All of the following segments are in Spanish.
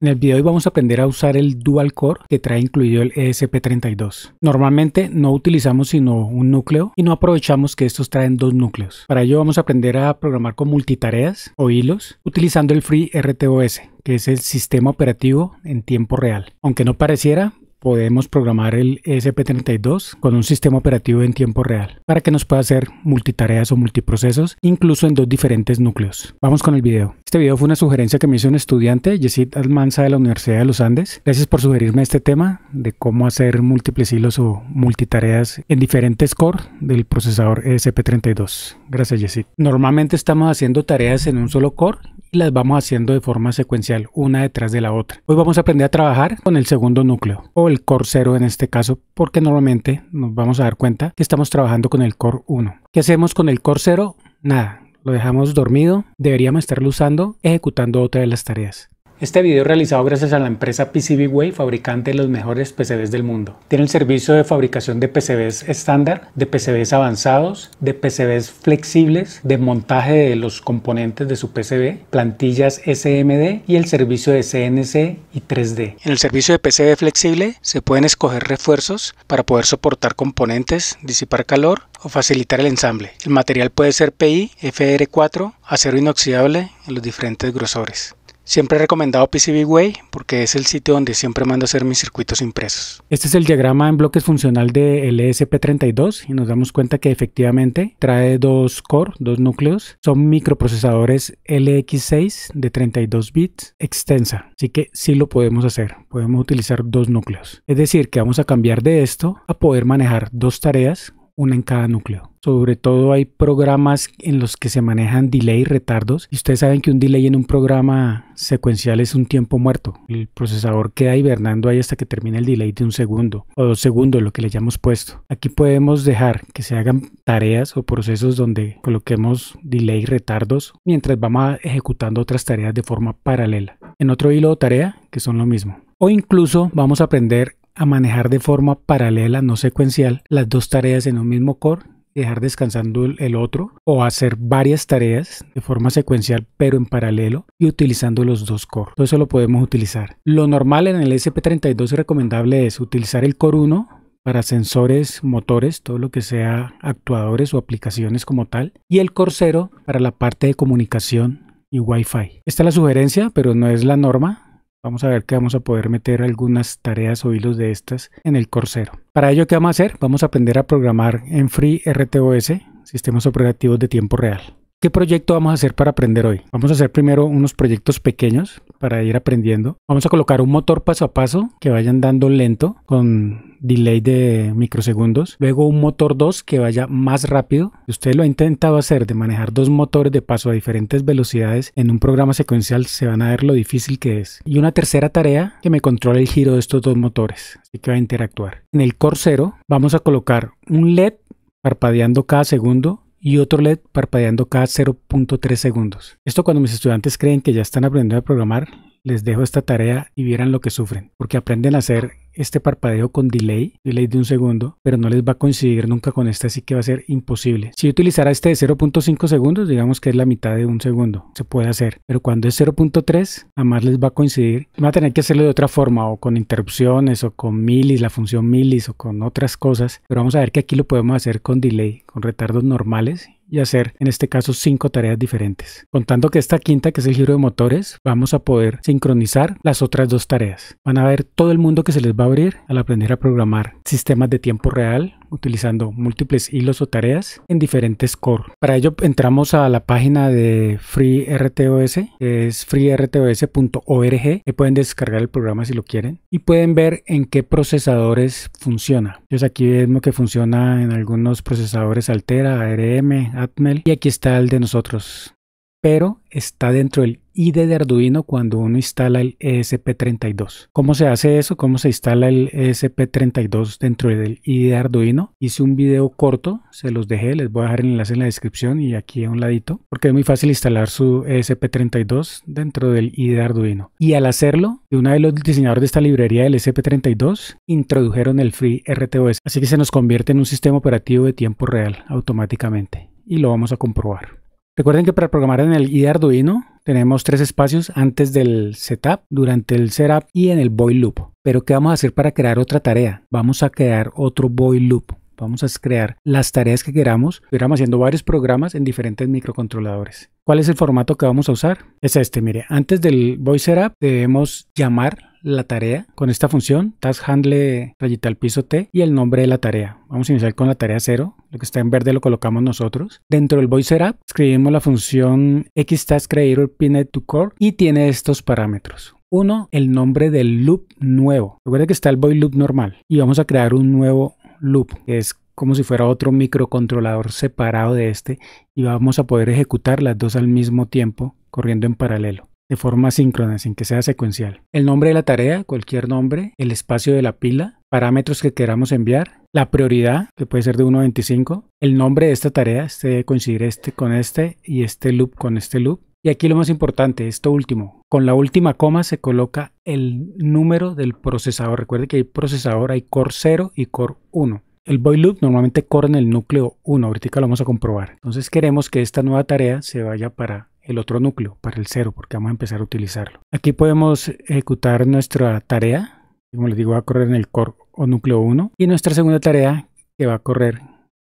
En el video de hoy vamos a aprender a usar el dual core que trae incluido el ESP32. Normalmente no utilizamos sino un núcleo y no aprovechamos que estos traen dos núcleos. Para ello vamos a aprender a programar con multitareas o hilos utilizando el FreeRTOS, que es el sistema operativo en tiempo real. Aunque no pareciera, podemos programar el ESP32 con un sistema operativo en tiempo real para que nos pueda hacer multitareas o multiprocesos, incluso en dos diferentes núcleos. Vamos con el video. Este video fue una sugerencia que me hizo un estudiante, Yesid Almanza de la Universidad de los Andes. Gracias por sugerirme este tema de cómo hacer múltiples hilos o multitareas en diferentes core del procesador ESP32. Gracias, Yesid. Normalmente estamos haciendo tareas en un solo core y las vamos haciendo de forma secuencial, una detrás de la otra. Hoy vamos a aprender a trabajar con el segundo núcleo el Core 0 en este caso, porque normalmente nos vamos a dar cuenta que estamos trabajando con el Core 1. ¿Qué hacemos con el Core 0? Nada, lo dejamos dormido, deberíamos estarlo usando, ejecutando otra de las tareas. Este video realizado gracias a la empresa PCBWay, fabricante de los mejores PCBs del mundo. Tiene el servicio de fabricación de PCBs estándar, de PCBs avanzados, de PCBs flexibles, de montaje de los componentes de su PCB, plantillas SMD y el servicio de CNC y 3D. En el servicio de PCB flexible se pueden escoger refuerzos para poder soportar componentes, disipar calor o facilitar el ensamble. El material puede ser PI, FR4, acero inoxidable en los diferentes grosores. Siempre he recomendado PCBWay porque es el sitio donde siempre mando a hacer mis circuitos impresos. Este es el diagrama en bloques funcional de LSP32 y nos damos cuenta que efectivamente trae dos core, dos núcleos. Son microprocesadores LX6 de 32 bits extensa. Así que sí lo podemos hacer. Podemos utilizar dos núcleos. Es decir, que vamos a cambiar de esto a poder manejar dos tareas una en cada núcleo. Sobre todo hay programas en los que se manejan delay, retardos. Y ustedes saben que un delay en un programa secuencial es un tiempo muerto. El procesador queda hibernando ahí hasta que termine el delay de un segundo o dos segundos, lo que le hayamos puesto. Aquí podemos dejar que se hagan tareas o procesos donde coloquemos delay, retardos, mientras vamos ejecutando otras tareas de forma paralela. En otro hilo de tarea, que son lo mismo. O incluso vamos a aprender a manejar de forma paralela, no secuencial, las dos tareas en un mismo core dejar descansando el otro o hacer varias tareas de forma secuencial pero en paralelo y utilizando los dos cores. Todo eso lo podemos utilizar. Lo normal en el SP32 recomendable es utilizar el core 1 para sensores, motores, todo lo que sea actuadores o aplicaciones como tal y el core 0 para la parte de comunicación y Wi-Fi. Esta es la sugerencia, pero no es la norma Vamos a ver que vamos a poder meter algunas tareas o hilos de estas en el corsero. Para ello, ¿qué vamos a hacer? Vamos a aprender a programar en free RTOS sistemas operativos de tiempo real. ¿Qué proyecto vamos a hacer para aprender hoy? Vamos a hacer primero unos proyectos pequeños para ir aprendiendo. Vamos a colocar un motor paso a paso que vayan dando lento con delay de microsegundos. Luego un motor 2 que vaya más rápido. Si usted lo ha intentado hacer de manejar dos motores de paso a diferentes velocidades en un programa secuencial, se van a ver lo difícil que es. Y una tercera tarea que me controla el giro de estos dos motores. Así que va a interactuar. En el Core 0 vamos a colocar un LED parpadeando cada segundo y otro LED parpadeando cada 0.3 segundos. Esto cuando mis estudiantes creen que ya están aprendiendo a programar, les dejo esta tarea y vieran lo que sufren, porque aprenden a hacer este parpadeo con delay, delay de un segundo, pero no les va a coincidir nunca con este, así que va a ser imposible. Si utilizara este de 0.5 segundos, digamos que es la mitad de un segundo, se puede hacer, pero cuando es 0.3, más les va a coincidir. Va a tener que hacerlo de otra forma, o con interrupciones, o con milis, la función milis, o con otras cosas, pero vamos a ver que aquí lo podemos hacer con delay, con retardos normales y hacer en este caso cinco tareas diferentes. Contando que esta quinta, que es el giro de motores, vamos a poder sincronizar las otras dos tareas. Van a ver todo el mundo que se les va a abrir al aprender a programar sistemas de tiempo real, utilizando múltiples hilos o tareas en diferentes core. Para ello entramos a la página de FreeRTOS, que es freertos.org, que pueden descargar el programa si lo quieren y pueden ver en qué procesadores funciona. Entonces aquí vemos que funciona en algunos procesadores Altera, ARM, Atmel y aquí está el de nosotros, pero está dentro del IDE de Arduino cuando uno instala el ESP32. ¿Cómo se hace eso? ¿Cómo se instala el ESP32 dentro del IDE de Arduino? Hice un video corto, se los dejé, les voy a dejar el enlace en la descripción y aquí a un ladito, porque es muy fácil instalar su ESP32 dentro del IDE de Arduino. Y al hacerlo, de una de los diseñadores de esta librería del ESP32 introdujeron el free RTOS, así que se nos convierte en un sistema operativo de tiempo real automáticamente y lo vamos a comprobar. Recuerden que para programar en el IDE Arduino tenemos tres espacios antes del setup, durante el setup y en el void loop. Pero ¿qué vamos a hacer para crear otra tarea? Vamos a crear otro void loop. Vamos a crear las tareas que queramos. Estuviéramos haciendo varios programas en diferentes microcontroladores. ¿Cuál es el formato que vamos a usar? Es este, mire, antes del void setup debemos llamar la tarea. Con esta función, task handle rayita piso T y el nombre de la tarea. Vamos a iniciar con la tarea 0. Lo que está en verde lo colocamos nosotros. Dentro del voice setup escribimos la función xtask-creator-pinet-to-core y tiene estos parámetros. Uno, el nombre del loop nuevo. Recuerda que está el void loop normal y vamos a crear un nuevo loop que es como si fuera otro microcontrolador separado de este y vamos a poder ejecutar las dos al mismo tiempo corriendo en paralelo de forma síncrona, sin que sea secuencial. El nombre de la tarea, cualquier nombre, el espacio de la pila, parámetros que queramos enviar, la prioridad, que puede ser de 1 a 25, el nombre de esta tarea, este debe coincidir este con este y este loop con este loop. Y aquí lo más importante, esto último, con la última coma se coloca el número del procesador. Recuerde que hay procesador, hay core 0 y core 1. El boy loop normalmente corre en el núcleo 1, ahorita lo vamos a comprobar. Entonces queremos que esta nueva tarea se vaya para el otro núcleo, para el cero, porque vamos a empezar a utilizarlo. Aquí podemos ejecutar nuestra tarea, como les digo, va a correr en el core o núcleo 1, y nuestra segunda tarea que va a correr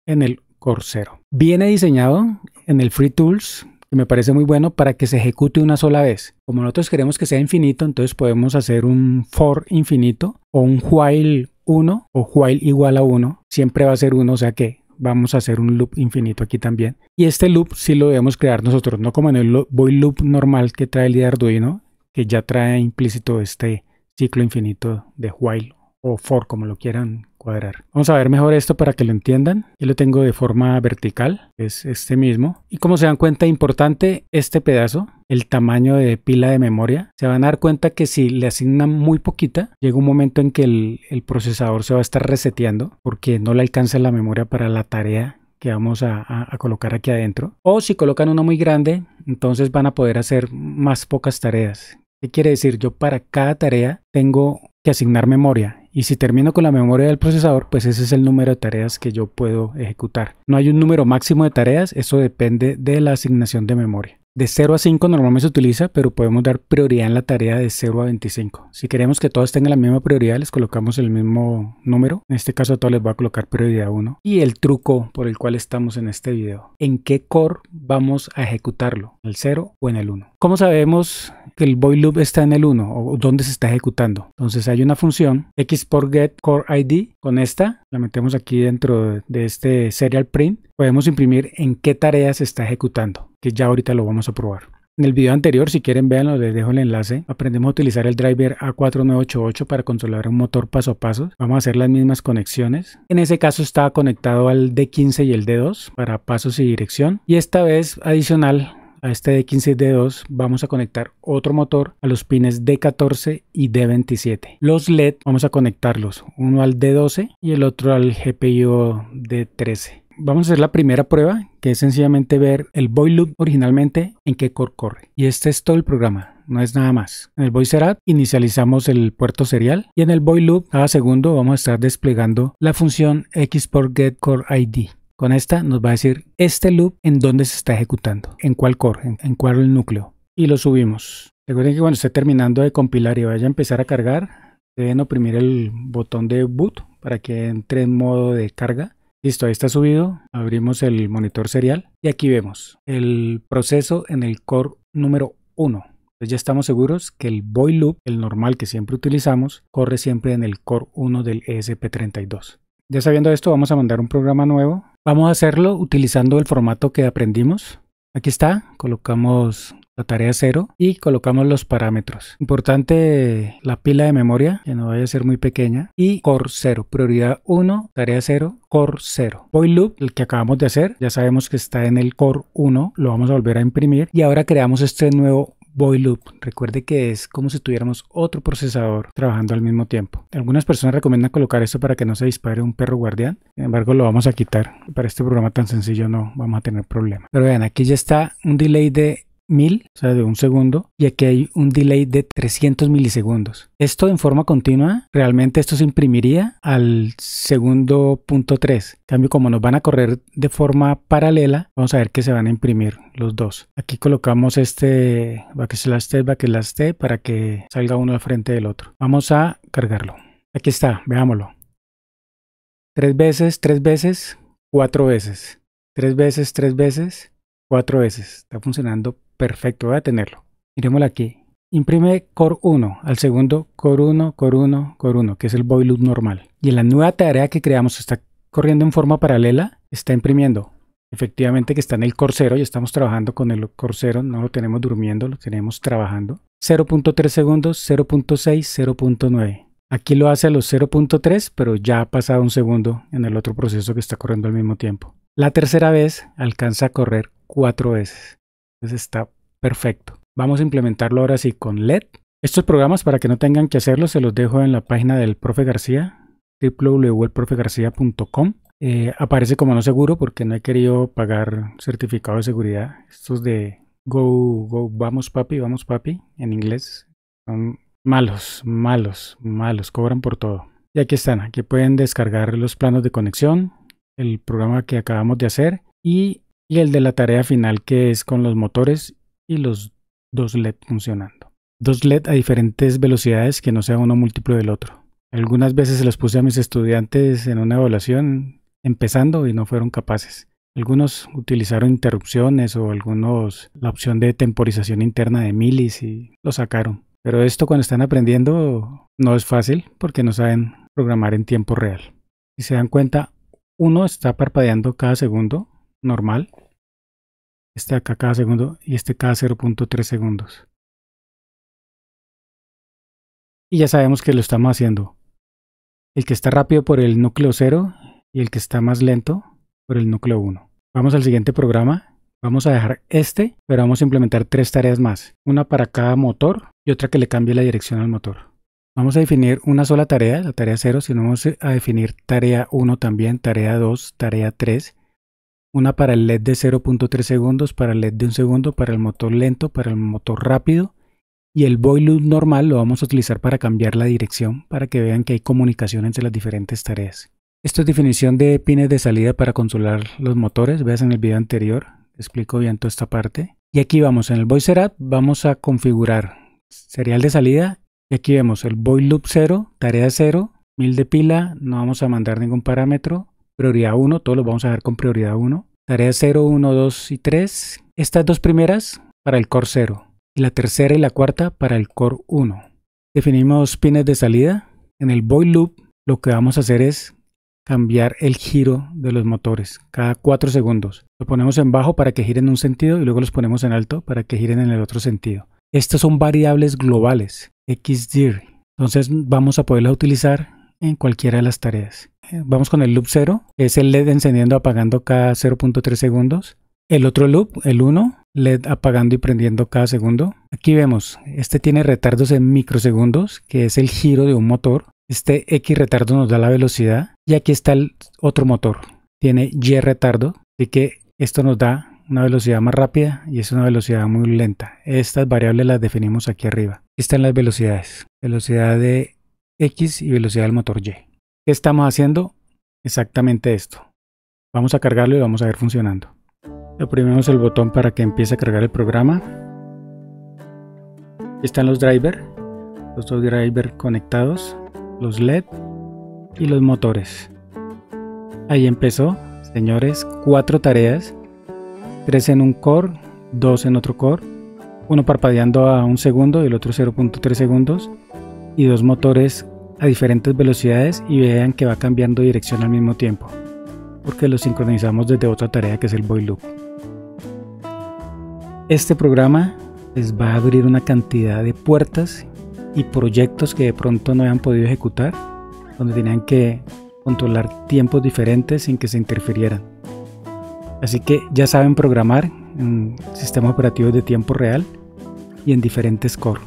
en el core 0. Viene diseñado en el Free Tools, que me parece muy bueno para que se ejecute una sola vez. Como nosotros queremos que sea infinito, entonces podemos hacer un for infinito o un while 1 o while igual a 1, siempre va a ser 1, o sea que vamos a hacer un loop infinito aquí también. Y este loop sí lo debemos crear nosotros, no como en el void loop normal que trae el de Arduino, que ya trae implícito este ciclo infinito de while o for, como lo quieran cuadrar. Vamos a ver mejor esto para que lo entiendan. Yo lo tengo de forma vertical, es este mismo. Y como se dan cuenta, importante este pedazo, el tamaño de pila de memoria. Se van a dar cuenta que si le asignan muy poquita, llega un momento en que el, procesador se va a estar reseteando porque no le alcanza la memoria para la tarea que vamos a, a, colocar aquí adentro. O si colocan una muy grande, entonces van a poder hacer más pocas tareas. ¿Qué quiere decir? Yo para cada tarea tengo que asignar memoria. Y si termino con la memoria del procesador, pues ese es el número de tareas que yo puedo ejecutar. No hay un número máximo de tareas, eso depende de la asignación de memoria. De 0 a 5 normalmente se utiliza, pero podemos dar prioridad en la tarea de 0 a 25. Si queremos que todas tengan la misma prioridad, les colocamos el mismo número. En este caso a todos les voy a colocar prioridad 1. Y el truco por el cual estamos en este video. ¿En qué core vamos a ejecutarlo? ¿En el 0 o en el 1? ¿Cómo sabemos que el void loop está en el 1 o dónde se está ejecutando? Entonces hay una función get core ID. Con esta la metemos aquí dentro de este serial print. Podemos imprimir en qué tarea se está ejecutando que ya ahorita lo vamos a probar. En el video anterior, si quieren véanlo, les dejo el enlace. Aprendemos a utilizar el driver A4988 para controlar un motor paso a paso. Vamos a hacer las mismas conexiones. En ese caso está conectado al D15 y el D2 para pasos y dirección. Y esta vez adicional a este D15 y D2 vamos a conectar otro motor a los pines D14 y D27. Los LED vamos a conectarlos, uno al D12 y el otro al GPIO D13. Vamos a hacer la primera prueba, que es sencillamente ver el void loop originalmente en qué core corre. Y este es todo el programa, no es nada más. En el void serat inicializamos el puerto serial y en el void loop cada segundo vamos a estar desplegando la función export get core ID. Con esta nos va a decir este loop en dónde se está ejecutando, en cuál core, en, en el núcleo. Y lo subimos. Recuerden que cuando esté terminando de compilar y vaya a empezar a cargar, deben oprimir el botón de boot para que entre en modo de carga Listo, ahí está subido. Abrimos el monitor serial y aquí vemos el proceso en el core número 1. ya estamos seguros que el Boy loop, el normal que siempre utilizamos, corre siempre en el core 1 del ESP32. Ya sabiendo esto, vamos a mandar un programa nuevo. Vamos a hacerlo utilizando el formato que aprendimos. Aquí está, colocamos la tarea 0 y colocamos los parámetros. Importante la pila de memoria, que no vaya a ser muy pequeña, y core 0, prioridad 1, tarea 0, core 0. Void loop, el que acabamos de hacer, ya sabemos que está en el core 1, lo vamos a volver a imprimir y ahora creamos este nuevo boy loop. Recuerde que es como si tuviéramos otro procesador trabajando al mismo tiempo. Algunas personas recomiendan colocar esto para que no se dispare un perro guardián. Sin embargo, lo vamos a quitar. Para este programa tan sencillo no vamos a tener problema. Pero vean, aquí ya está un delay de mil, o sea, de un segundo, y aquí hay un delay de 300 milisegundos. Esto en forma continua, realmente esto se imprimiría al segundo punto 3. cambio, como nos van a correr de forma paralela, vamos a ver que se van a imprimir los dos. Aquí colocamos este backslash t, backslash t para que salga uno al frente del otro. Vamos a cargarlo. Aquí está, veámoslo. Tres veces, tres veces, cuatro veces. Tres veces, tres veces, cuatro veces. Está funcionando Perfecto, voy a tenerlo. Miremoslo aquí. Imprime core 1 al segundo core 1, core 1, core 1, que es el Boy loop normal. Y en la nueva tarea que creamos está corriendo en forma paralela, está imprimiendo. Efectivamente que está en el core 0 y estamos trabajando con el core 0, no lo tenemos durmiendo, lo tenemos trabajando. 0.3 segundos, 0.6, 0.9. Aquí lo hace a los 0.3, pero ya ha pasado un segundo en el otro proceso que está corriendo al mismo tiempo. La tercera vez alcanza a correr cuatro veces. Entonces está perfecto. Vamos a implementarlo ahora sí con LED. Estos programas para que no tengan que hacerlo se los dejo en la página del profe García, www.elprofegarcía.com. Eh, aparece como no seguro porque no he querido pagar certificado de seguridad. Estos de Go, Go, vamos papi, vamos papi en inglés son malos, malos, malos, cobran por todo. Y aquí están, aquí pueden descargar los planos de conexión, el programa que acabamos de hacer y y el de la tarea final que es con los motores y los dos LED funcionando. Dos LED a diferentes velocidades que no sea uno múltiplo del otro. Algunas veces se los puse a mis estudiantes en una evaluación empezando y no fueron capaces. Algunos utilizaron interrupciones o algunos la opción de temporización interna de milis y lo sacaron. Pero esto cuando están aprendiendo no es fácil porque no saben programar en tiempo real. Si se dan cuenta, uno está parpadeando cada segundo normal este acá cada segundo y este cada 0.3 segundos. Y ya sabemos que lo estamos haciendo. El que está rápido por el núcleo 0 y el que está más lento por el núcleo 1. Vamos al siguiente programa. Vamos a dejar este, pero vamos a implementar tres tareas más. Una para cada motor y otra que le cambie la dirección al motor. Vamos a definir una sola tarea, la tarea 0, sino vamos a definir tarea 1 también, tarea 2, tarea 3 una para el LED de 0.3 segundos, para el LED de un segundo, para el motor lento, para el motor rápido y el boy loop normal lo vamos a utilizar para cambiar la dirección para que vean que hay comunicación entre las diferentes tareas. Esto es definición de pines de salida para controlar los motores, veas en el video anterior, explico bien toda esta parte. Y aquí vamos, en el voice setup vamos a configurar serial de salida y aquí vemos el void loop 0, tarea 0, 1000 de pila, no vamos a mandar ningún parámetro, prioridad 1, todos los vamos a dar con prioridad 1. Tareas 0, 1, 2 y 3. Estas dos primeras para el core 0 y la tercera y la cuarta para el core 1. Definimos pines de salida. En el void loop lo que vamos a hacer es cambiar el giro de los motores cada 4 segundos. Lo ponemos en bajo para que giren en un sentido y luego los ponemos en alto para que giren en el otro sentido. Estas son variables globales, xdir. Entonces vamos a poderlas utilizar en cualquiera de las tareas. Eh, vamos con el loop 0, es el LED encendiendo apagando cada 0.3 segundos. El otro loop, el 1, LED apagando y prendiendo cada segundo. Aquí vemos, este tiene retardos en microsegundos, que es el giro de un motor. Este X retardo nos da la velocidad. Y aquí está el otro motor, tiene Y retardo, así que esto nos da una velocidad más rápida y es una velocidad muy lenta. Estas variables las definimos aquí arriba. están las velocidades. Velocidad de X y velocidad del motor Y. Estamos haciendo exactamente esto. Vamos a cargarlo y vamos a ver funcionando. Oprimimos el botón para que empiece a cargar el programa. están los drivers, los dos drivers conectados, los LED y los motores. Ahí empezó, señores, cuatro tareas, tres en un core, dos en otro core, uno parpadeando a un segundo y el otro 0.3 segundos y dos motores a diferentes velocidades y vean que va cambiando dirección al mismo tiempo, porque lo sincronizamos desde otra tarea que es el boy loop. Este programa les va a abrir una cantidad de puertas y proyectos que de pronto no habían podido ejecutar, donde tenían que controlar tiempos diferentes sin que se interfirieran. Así que ya saben programar en sistemas operativos de tiempo real y en diferentes core.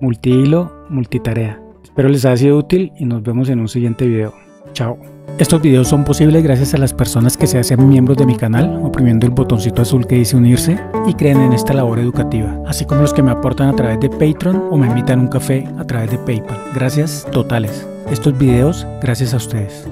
Multihilo, multitarea. Espero les ha sido útil y nos vemos en un siguiente video. Chao. Estos videos son posibles gracias a las personas que se hacen miembros de mi canal oprimiendo el botoncito azul que dice unirse y creen en esta labor educativa, así como los que me aportan a través de Patreon o me invitan un café a través de PayPal. Gracias totales. Estos videos gracias a ustedes.